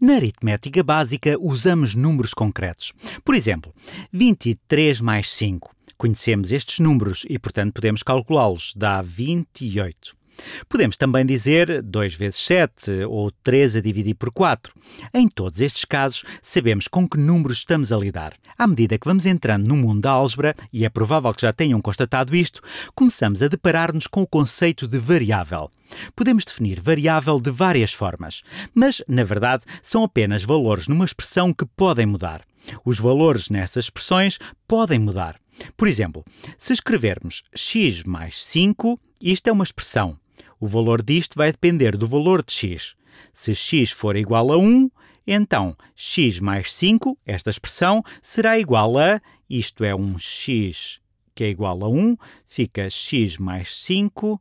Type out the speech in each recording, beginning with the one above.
Na aritmética básica, usamos números concretos. Por exemplo, 23 mais 5. Conhecemos estes números e, portanto, podemos calculá-los. Dá 28. Podemos também dizer 2 vezes 7 ou 3 a dividir por 4. Em todos estes casos, sabemos com que números estamos a lidar. À medida que vamos entrando no mundo da álgebra, e é provável que já tenham constatado isto, começamos a deparar-nos com o conceito de variável. Podemos definir variável de várias formas, mas, na verdade, são apenas valores numa expressão que podem mudar. Os valores nessas expressões podem mudar. Por exemplo, se escrevermos x mais 5, isto é uma expressão. O valor disto vai depender do valor de x. Se x for igual a 1, então x mais 5, esta expressão, será igual a, isto é um x que é igual a 1, fica x mais 5,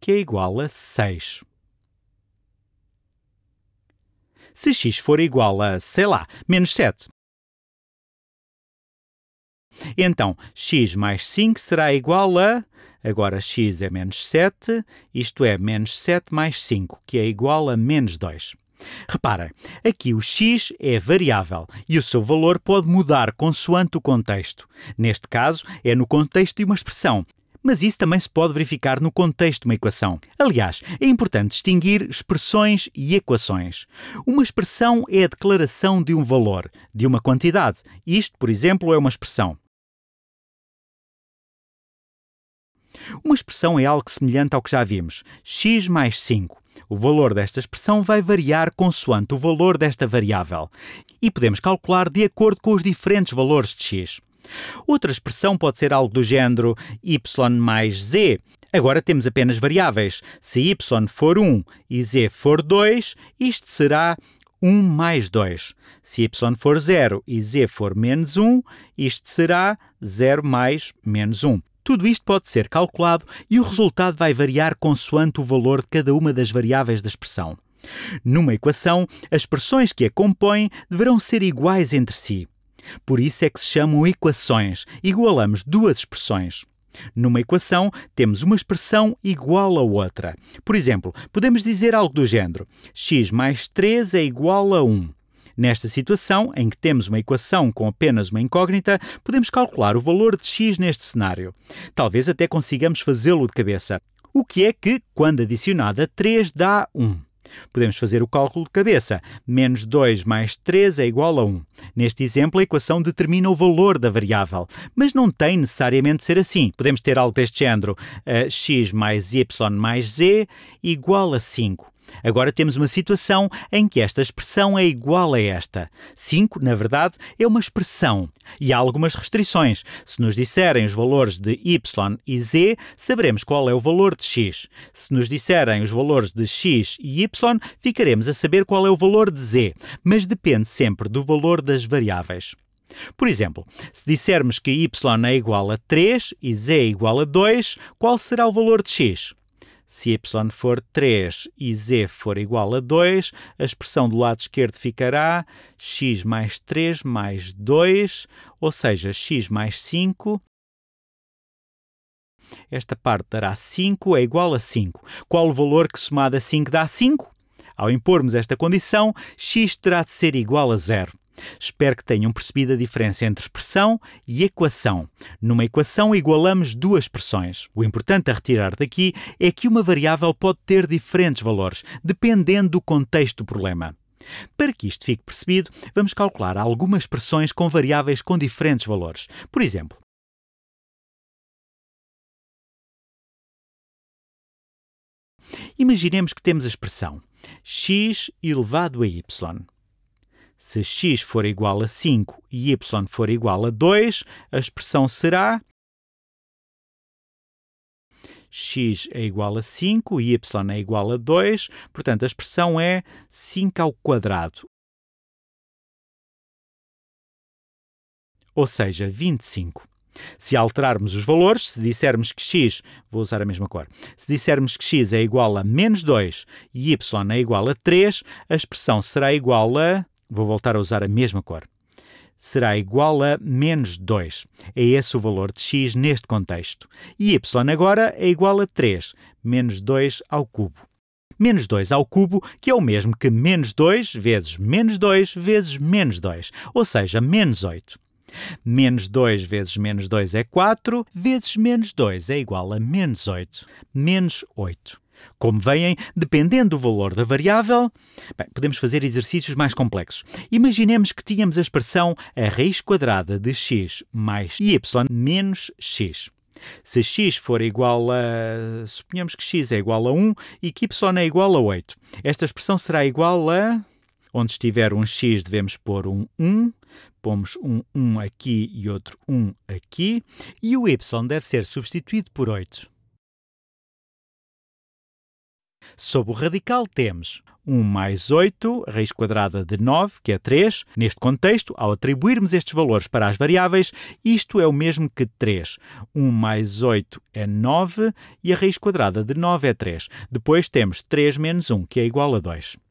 que é igual a 6. Se x for igual a, sei lá, menos 7, então, x mais 5 será igual a. Agora, x é menos 7, isto é, menos 7 mais 5, que é igual a menos 2. Repara, aqui o x é variável e o seu valor pode mudar consoante o contexto. Neste caso, é no contexto de uma expressão, mas isso também se pode verificar no contexto de uma equação. Aliás, é importante distinguir expressões e equações. Uma expressão é a declaração de um valor, de uma quantidade. Isto, por exemplo, é uma expressão. Uma expressão é algo semelhante ao que já vimos, x mais 5. O valor desta expressão vai variar consoante o valor desta variável e podemos calcular de acordo com os diferentes valores de x. Outra expressão pode ser algo do género y mais z. Agora temos apenas variáveis. Se y for 1 e z for 2, isto será 1 mais 2. Se y for 0 e z for menos 1, isto será 0 mais menos 1. Tudo isto pode ser calculado e o resultado vai variar consoante o valor de cada uma das variáveis da expressão. Numa equação, as expressões que a compõem deverão ser iguais entre si. Por isso é que se chamam equações. Igualamos duas expressões. Numa equação, temos uma expressão igual a outra. Por exemplo, podemos dizer algo do género: x mais 3 é igual a 1. Nesta situação, em que temos uma equação com apenas uma incógnita, podemos calcular o valor de x neste cenário. Talvez até consigamos fazê-lo de cabeça, o que é que, quando adicionada, 3 dá 1. Podemos fazer o cálculo de cabeça. Menos 2 mais 3 é igual a 1. Neste exemplo, a equação determina o valor da variável, mas não tem necessariamente de ser assim. Podemos ter algo deste género. Uh, x mais y mais z igual a 5. Agora temos uma situação em que esta expressão é igual a esta. 5, na verdade, é uma expressão e há algumas restrições. Se nos disserem os valores de y e z, saberemos qual é o valor de x. Se nos disserem os valores de x e y, ficaremos a saber qual é o valor de z, mas depende sempre do valor das variáveis. Por exemplo, se dissermos que y é igual a 3 e z é igual a 2, qual será o valor de x? Se y for 3 e z for igual a 2, a expressão do lado esquerdo ficará x mais 3 mais 2, ou seja, x mais 5 esta parte dará 5 é igual a 5. Qual o valor que somado a 5 dá 5? Ao impormos esta condição, x terá de ser igual a zero. Espero que tenham percebido a diferença entre expressão e equação. Numa equação, igualamos duas pressões. O importante a retirar daqui é que uma variável pode ter diferentes valores, dependendo do contexto do problema. Para que isto fique percebido, vamos calcular algumas pressões com variáveis com diferentes valores. Por exemplo, imaginemos que temos a expressão x elevado a y. Se x for igual a 5 e y for igual a 2, a expressão será x é igual a 5, e y é igual a 2, portanto a expressão é 5 ao quadrado. Ou seja, 25. Se alterarmos os valores, se dissermos que x, vou usar a mesma cor, se dissermos que x é igual a menos 2 e y é igual a 3, a expressão será igual a vou voltar a usar a mesma cor, será igual a menos 2. É esse o valor de x neste contexto. E y agora é igual a 3, menos 2 ao cubo. Menos 2 ao cubo, que é o mesmo que menos 2 vezes menos 2 vezes menos 2, ou seja, menos 8. Menos 2 vezes menos 2 é 4, vezes menos 2 é igual a menos 8. Menos 8. Como veem, dependendo do valor da variável, bem, podemos fazer exercícios mais complexos. Imaginemos que tínhamos a expressão a raiz quadrada de x mais y menos x. Se x for igual a. Suponhamos que x é igual a 1 e que y é igual a 8. Esta expressão será igual a. Onde estiver um x, devemos pôr um 1. Pomos um 1 aqui e outro 1 aqui. E o y deve ser substituído por 8. Sob o radical temos 1 mais 8, raiz quadrada de 9, que é 3. Neste contexto, ao atribuirmos estes valores para as variáveis, isto é o mesmo que 3. 1 mais 8 é 9 e a raiz quadrada de 9 é 3. Depois temos 3 menos 1, que é igual a 2.